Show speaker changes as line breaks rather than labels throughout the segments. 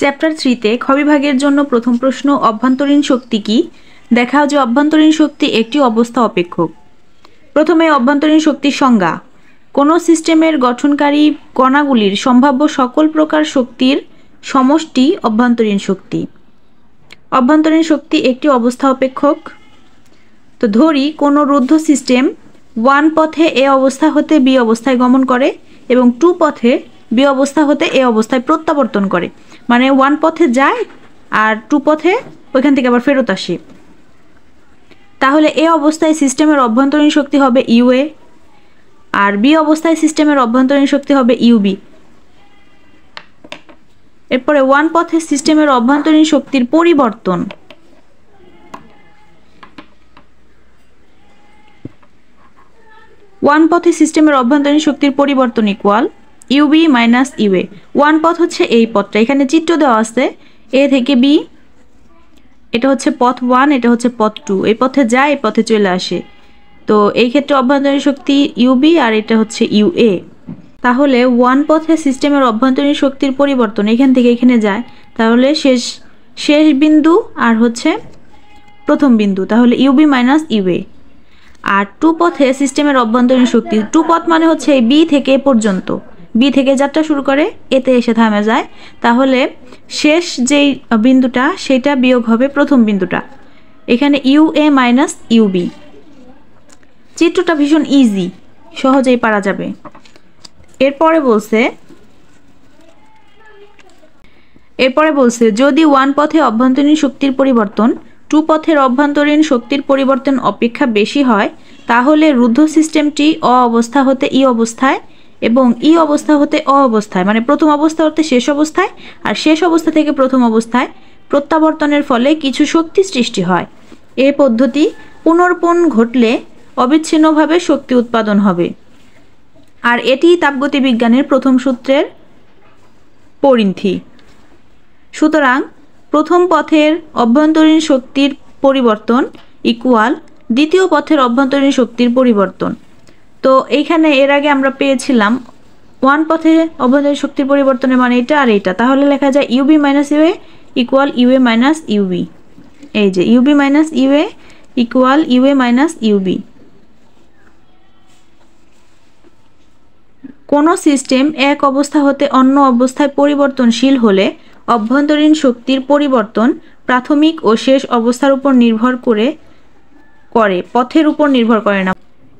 chapter থ্রিতে খবিভাগের জন্য প্রথম প্রশ্ন অভ্যন্তরীণ শক্তি কি দেখা যে অভ্যন্তরীণ শক্তি একটি অবস্থা অপেক্ষক প্রথমে অভ্যন্তরীণ শক্তির সংজ্ঞা কোনো সিস্টেমের গঠনকারী কণাগুলির সম্ভাব্য সকল প্রকার শক্তির সমষ্টি অভ্যন্তরীণ শক্তি অভ্যন্তরীণ শক্তি একটি অবস্থা অপেক্ষক তো ধরি কোনো রুদ্ধ সিস্টেম ওয়ান পথে এ অবস্থা হতে বি অবস্থায় গমন করে এবং টু পথে বি অবস্থা হতে এ অবস্থায় প্রত্যাবর্তন করে মানে ওয়ান পথে যায় আর টু পথে ওইখান থেকে আবার ফেরত আসি তাহলে এ অবস্থায় সিস্টেমের অভ্যন্তরীণ শক্তি হবে ইউএ আর বি অবস্থায় সিস্টেমের অভ্যন্তরীণ শক্তি হবে ইউবি এরপরে ওয়ান পথে সিস্টেমের অভ্যন্তরীণ শক্তির পরিবর্তন ওয়ান পথে সিস্টেমের অভ্যন্তরীণ শক্তির পরিবর্তন equal U B minus U A one পথ হচ্ছে এই পথটা এখানে চিত্র দেওয়া আছে এ থেকে বি এটা হচ্ছে পথ ওয়ান এটা হচ্ছে পথ টু এই পথে যায় এই পথে চলে আসে তো এই ক্ষেত্রে অভ্যন্তরীণ শক্তি ইউবি আর এটা হচ্ছে ইউএ তাহলে ওয়ান পথে সিস্টেমের অভ্যন্তরীণ শক্তির পরিবর্তন এখান থেকে এখানে যায় তাহলে শেষ শেষ বিন্দু আর হচ্ছে প্রথম বিন্দু তাহলে ইউবি মাইনাস ইউএ আর টু পথে সিস্টেমের অভ্যন্তরীণ শক্তি টু পথ মানে হচ্ছে বি থেকে পর্যন্ত বি থেকে যাত্রা শুরু করে এতে এসে থামে যায় তাহলে শেষ যেই বিন্দুটা সেটা বিয়োগ হবে প্রথম বিন্দুটা এখানে ইউ এ মাইনাস বি চিত্রটা ভীষণ ইজি সহজেই পারা যাবে এরপরে বলছে এরপরে বলছে যদি ওয়ান পথে অভ্যন্তরীণ শক্তির পরিবর্তন টু পথের অভ্যন্তরীণ শক্তির পরিবর্তন অপেক্ষা বেশি হয় তাহলে রুদ্ধ সিস্টেমটি অ অবস্থা হতে ই অবস্থায় এবং ই অবস্থা হতে অ অবস্থায় মানে প্রথম অবস্থা হতে শেষ অবস্থায় আর শেষ অবস্থা থেকে প্রথম অবস্থায় প্রত্যাবর্তনের ফলে কিছু শক্তি সৃষ্টি হয় এ পদ্ধতি পুনর্পণ ঘটলে অবিচ্ছিন্নভাবে শক্তি উৎপাদন হবে আর এটি তাপগতি বিজ্ঞানের প্রথম সূত্রের পরিণথি সুতরাং প্রথম পথের অভ্যন্তরীণ শক্তির পরিবর্তন ইকুয়াল দ্বিতীয় পথের অভ্যন্তরীণ শক্তির পরিবর্তন তো এইখানে এর আগে আমরা পেয়েছিলাম ওয়ান পথে অভ্যন্তরীণ শক্তির পরিবর্তনে মানে এটা আর এটা তাহলে লেখা যায় U B minus U A equal U A minus U B এই যে U B minus U A equal U A minus U B কোনো সিস্টেম এক অবস্থা হতে অন্য অবস্থায় পরিবর্তনশীল হলে অভ্যন্তরীণ শক্তির পরিবর্তন প্রাথমিক ও শেষ অবস্থার উপর নির্ভর করে করে পথের উপর নির্ভর করে না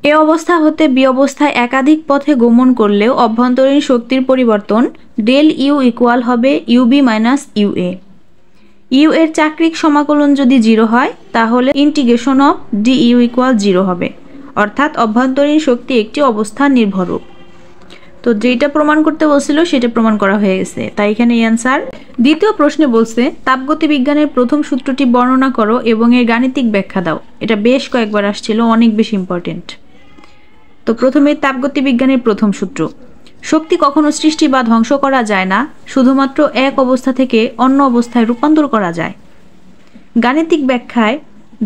এ অবস্থা হতে বি অবস্থায় একাধিক পথে গমন করলেও অভ্যন্তরীণ শক্তির পরিবর্তন ডেল ইউ ইকুয়াল হবে U B minus U A U এর চাকরিক সমাকলন যদি জিরো হয় তাহলে integration of D U equal zero হবে অর্থাৎ অভ্যন্তরীণ শক্তি একটি অবস্থা নির্ভরূপ তো যেটা প্রমাণ করতে বলছিল সেটা প্রমাণ করা হয়ে গেছে তাই এখানে অ্যান্সার দ্বিতীয় প্রশ্নে বলছে তাপগতি বিজ্ঞানের প্রথম সূত্রটি বর্ণনা করো এবং এর গাণিতিক ব্যাখ্যা দাও এটা বেশ কয়েকবার আসছিল অনেক বেশি ইম্পর্টেন্ট তো প্রথমে বিজ্ঞানের প্রথম সূত্র শক্তি কখনো সৃষ্টি বা ধ্বংস করা যায় না শুধুমাত্র এক অবস্থা থেকে অন্য অবস্থায় রূপান্তর করা যায় গাণিতিক ব্যাখ্যায়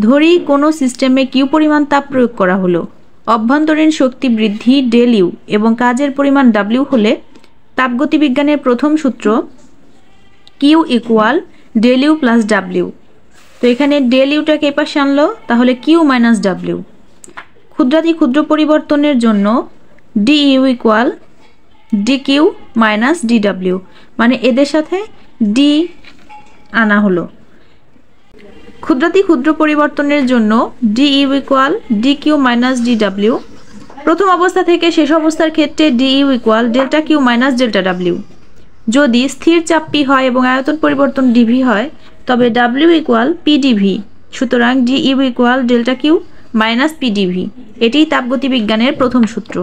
ধরি কোনো সিস্টেমে কিউ পরিমাণ তাপ প্রয়োগ করা হলো অভ্যন্তরীণ শক্তি বৃদ্ধি ডেল ইউ এবং কাজের পরিমাণ ডাব্লিউ হলে তাপগতিবিজ্ঞানের প্রথম সূত্র Q equal del U plus W তো এখানে ডেল ইউটাকে এপাশে আনলো তাহলে কিউ মাইনাস ডাব্লিউ ক্ষুদ্রাতি ক্ষুদ্র পরিবর্তনের জন্য D U equal D Q minus D W মানে এদের সাথে ডি আনা হলো ক্ষুদ্রাতি ক্ষুদ্র পরিবর্তনের জন্য D U equal D Q minus D W প্রথম অবস্থা থেকে শেষ অবস্থার ক্ষেত্রে D U equal delta Q minus delta W যদি স্থির চাপ পি হয় এবং আয়তন পরিবর্তন ডিভি হয় তবে ডাব্লিউ ইকুয়াল পিডিভি সুতরাং D U equal delta Q minus P D V এটি তাপগতিবিজ্ঞানের প্রথম সূত্র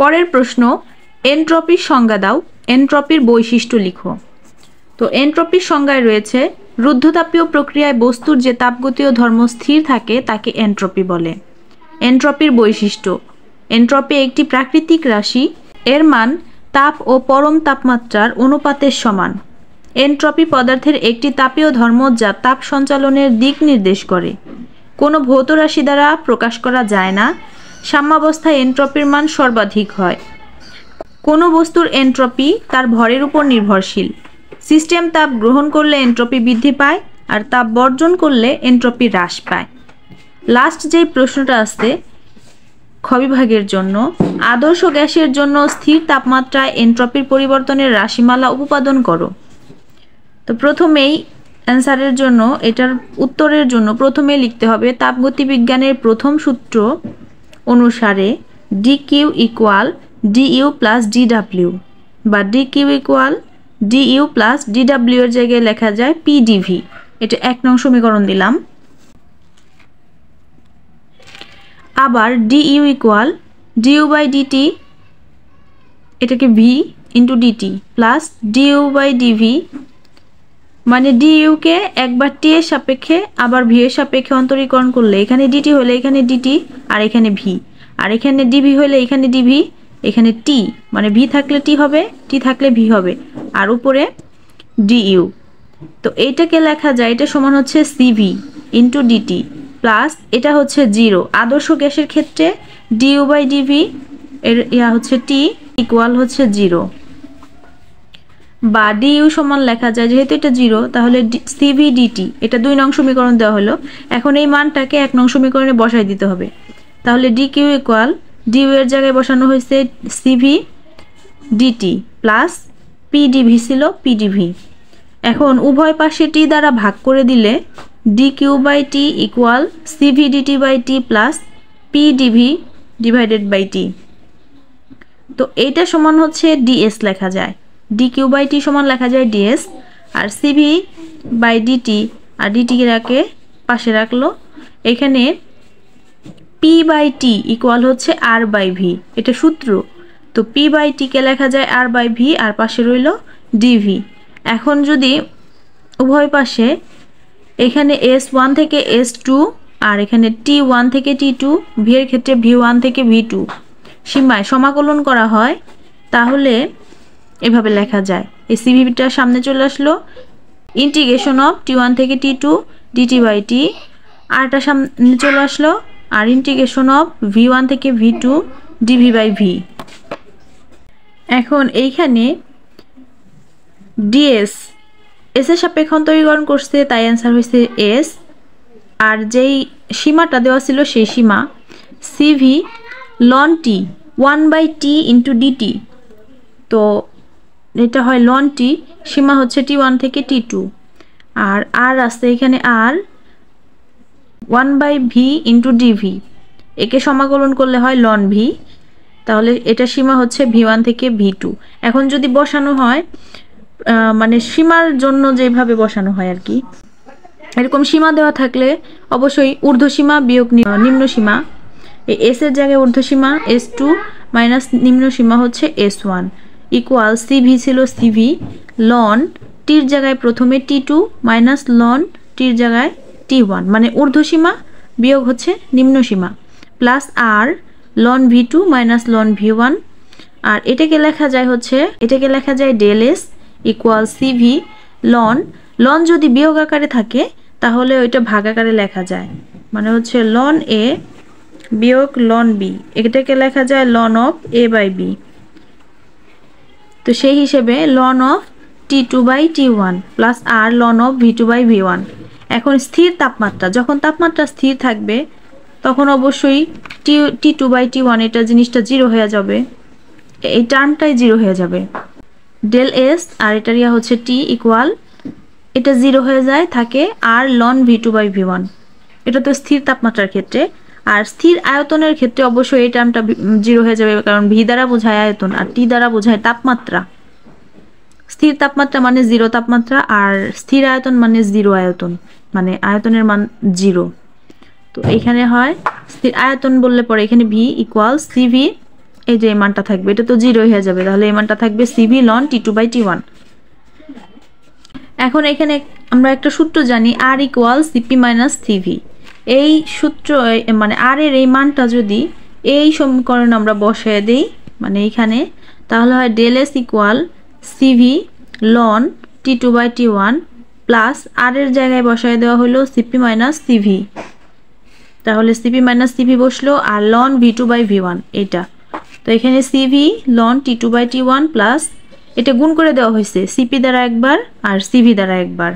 পরের প্রশ্ন এনট্রপির সংজ্ঞা দাও এনট্রপির বৈশিষ্ট্য লিখো তো এনট্রপির সংজ্ঞায় রয়েছে রুদ্ধতাপীয় প্রক্রিয়ায় বস্তুর যে তাপগতীয় ধর্ম স্থির থাকে তাকে এনট্রপি বলে এনট্রপির বৈশিষ্ট্য এনট্রপি একটি প্রাকৃতিক রাশি এর মান তাপ ও পরম তাপমাত্রার অনুপাতের সমান এনট্রপি পদার্থের একটি তাপীয় ধর্ম যা তাপ সঞ্চালনের দিক নির্দেশ করে কোনো ভৌত রাশি দ্বারা প্রকাশ করা যায় না সাম্যাবস্থায় এন্ট্রপির মান সর্বাধিক হয় কোনো বস্তুর এন্ট্রপি তার ভরের উপর নির্ভরশীল সিস্টেম তাপ গ্রহণ করলে এন্ট্রপি বৃদ্ধি পায় আর তাপ বর্জন করলে এন্ট্রপি হ্রাস পায় লাস্ট যে প্রশ্নটা আসছে ক্ষবিভাগের জন্য আদর্শ গ্যাসের জন্য স্থির তাপমাত্রায় এন্ট্রপির পরিবর্তনের রাশিমালা উপাদান করো তো প্রথমেই অ্যান্সারের জন্য এটার উত্তরের জন্য প্রথমে লিখতে হবে তাপগতিবিজ্ঞানের প্রথম সূত্র অনুসারে D Q equal D U plus D W বা D Q equal D U plus D এর জায়গায় লেখা যায় পিডিভি এটা এক নং সমীকরণ দিলাম আবার D U equal D U by D T এটাকে V into D T plus D U by D V মানে ডি একবার টি এর সাপেক্ষে আবার ভি এর সাপেক্ষে অন্তরীকরণ করলে এখানে ডিটি হলে এখানে ডিটি আর এখানে ভি আর এখানে ডিভি হলে এখানে ডিভি এখানে টি মানে ভি থাকলে টি হবে টি থাকলে ভি হবে আর উপরে ডি ইউ তো এইটাকে লেখা যায় এটা সমান হচ্ছে সিভি ইন্টু ডিটি প্লাস এটা হচ্ছে জিরো আদর্শ গ্যাসের ক্ষেত্রে ডিউ বাই ডিভি এর ইয়া হচ্ছে টি ইকুয়াল হচ্ছে জিরো বা ডি ইউ সমান লেখা যায় যেহেতু এটা জিরো তাহলে ডিটি এটা দুই নং সমীকরণ দেওয়া হলো এখন এই মানটাকে এক নং সমীকরণে বসাই দিতে হবে তাহলে ডি কিউ ইকুয়াল ডি এর জায়গায় বসানো হয়েছে সিভি ডিটি প্লাস পিডিভি ছিল পিডিভি এখন উভয় পাশে টি দ্বারা ভাগ করে দিলে D Q by T equal C V D T by T plus P D V divided by T তো এইটা সমান হচ্ছে ডিএস লেখা যায় ডিকিউ বাই টি সমান লেখা যায় ডিএস আর সিভি বাই ডিটি আর ডিটিকে রাখে পাশে রাখলো এখানে পি বাই টি ইকুয়াল হচ্ছে আর বাই ভি এটা সূত্র তো পি বাই টিকে লেখা যায় আর বাই ভি আর পাশে রইল ডিভি এখন যদি উভয় পাশে এখানে এস ওয়ান থেকে এস টু আর এখানে টি ওয়ান থেকে টি টু ভি এর ক্ষেত্রে ভি ওয়ান থেকে ভি টু সীমায় সমাকলন করা হয় তাহলে এভাবে লেখা যায় এই সিভিটা সামনে চলে আসলো ইন্টিগ্রেশন অফ টি ওয়ান থেকে T two D T by T আর সামনে চলে আসলো আর ইন্টিগ্রেশন অফ ভি ওয়ান থেকে V two D V by V এখন এইখানে ডিএস এস এর সাপেক্ষ অন্তরীকরণ করছে তাই অ্যান্সার হয়েছে এস আর যেই সীমাটা দেওয়া ছিল সেই সীমা CV ln T one by T into dT তো এটা হয় লন টি সীমা হচ্ছে টি ওয়ান থেকে টি টু আর আর আসতে এখানে R one by V into dV একে সমাকলন করলে হয় লন ভি তাহলে এটা সীমা হচ্ছে ভি ওয়ান থেকে ভি টু এখন যদি বসানো হয় মানে সীমার জন্য যেভাবে বসানো হয় আর কি এরকম সীমা দেওয়া থাকলে অবশ্যই ঊর্ধ্বসীমা বিয়োগ নিম্ন সীমা এস এর জায়গায় ঊর্ধ্বসীমা এস টু মাইনাস নিম্ন সীমা হচ্ছে এস ওয়ান ইকুয়াল সিভি ছিল সিভি লন টির জায়গায় প্রথমে টি টু মাইনাস লন টির জায়গায় টি ওয়ান মানে ঊর্ধ্বসীমা বিয়োগ হচ্ছে নিম্নসীমা plus R ln V two minus ln V one আর এটাকে লেখা যায় হচ্ছে এটাকে লেখা যায় del S equal CV ln ln যদি বিয়োগ আকারে থাকে তাহলে ওইটা ভাগ আকারে লেখা যায় মানে হচ্ছে লন এ বিয়োগ লন বি এটাকে লেখা যায় ln of A by B তো সেই হিসেবে ln of T two by T one plus R ln of V two by V one এখন স্থির তাপমাত্রা যখন তাপমাত্রা স্থির থাকবে তখন অবশ্যই T T two by T one এটা জিনিসটা জিরো হয়ে যাবে এই টার্মটাই জিরো হয়ে যাবে ডেল এস আর এটার ইয়া হচ্ছে টি ইকুয়াল এটা জিরো হয়ে যায় থাকে R ln V two by V one এটা তো স্থির তাপমাত্রার ক্ষেত্রে আর স্থির আয়তনের ক্ষেত্রে অবশ্যই এই টার্মটা জিরো হয়ে যাবে কারণ ভি দ্বারা বোঝায় আয়তন আর টি দ্বারা বোঝায় তাপমাত্রা স্থির তাপমাত্রা মানে জিরো তাপমাত্রা আর স্থির আয়তন মানে জিরো আয়তন মানে আয়তনের মান জিরো তো এখানে হয় স্থির আয়তন বললে পরে এখানে ভি ইকুয়াল সিভি এই যে এমানটা থাকবে এটা তো জিরো হয়ে যাবে তাহলে এমানটা থাকবে CV ln T two by T one এখন এখানে আমরা একটা সূত্র জানি R equal CP minus CV এই সূত্র মানে আর এর এই মানটা যদি এই সমীকরণ আমরা বসিয়ে দিই মানে এইখানে তাহলে হয় del S equal CV ln T two by T one plus R এর জায়গায় বসায় দেওয়া হলো সিপি মাইনাস সিভি তাহলে সিপি মাইনাস সিভি বসলো আর ln V two by V one এটা তো এখানে CV ln T two by T one plus এটা গুণ করে দেওয়া হয়েছে সিপি দ্বারা একবার আর সিভি দ্বারা একবার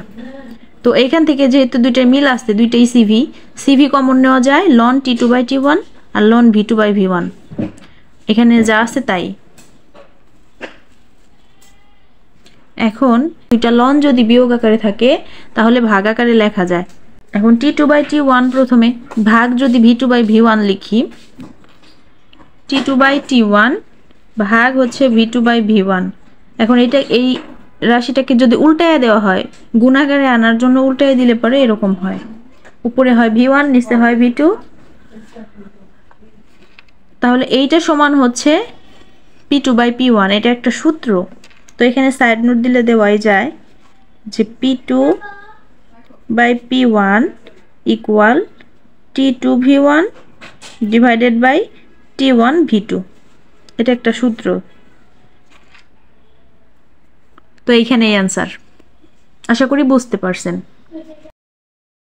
তো এইখান থেকে যেহেতু দুইটাই মিল আসছে দুইটাই সিভি e সিভি কমন নেওয়া যায় ln T two by T one আর ln V two by V one এখানে যা আছে তাই এখন দুইটা লন যদি বিয়োগ আকারে থাকে তাহলে ভাগ আকারে লেখা যায় এখন T two by T one প্রথমে ভাগ যদি V two by V one লিখি T two by T one ভাগ হচ্ছে V two by V one এখন এটা এই রাশিটাকে যদি উল্টায় দেওয়া হয় গুণাগারে আনার জন্য উল্টায় দিলে পরে এরকম হয় উপরে হয় ভি ওয়ান নিচে হয় ভি টু তাহলে এইটা সমান হচ্ছে P two by P one এটা একটা সূত্র তো এখানে সাইড নোট দিলে দেওয়াই যায় যে P two by P one equal T two V one divided by T one V two এটা একটা সূত্র তো এইখানেই অ্যান্সার আশা করি বুঝতে পারছেন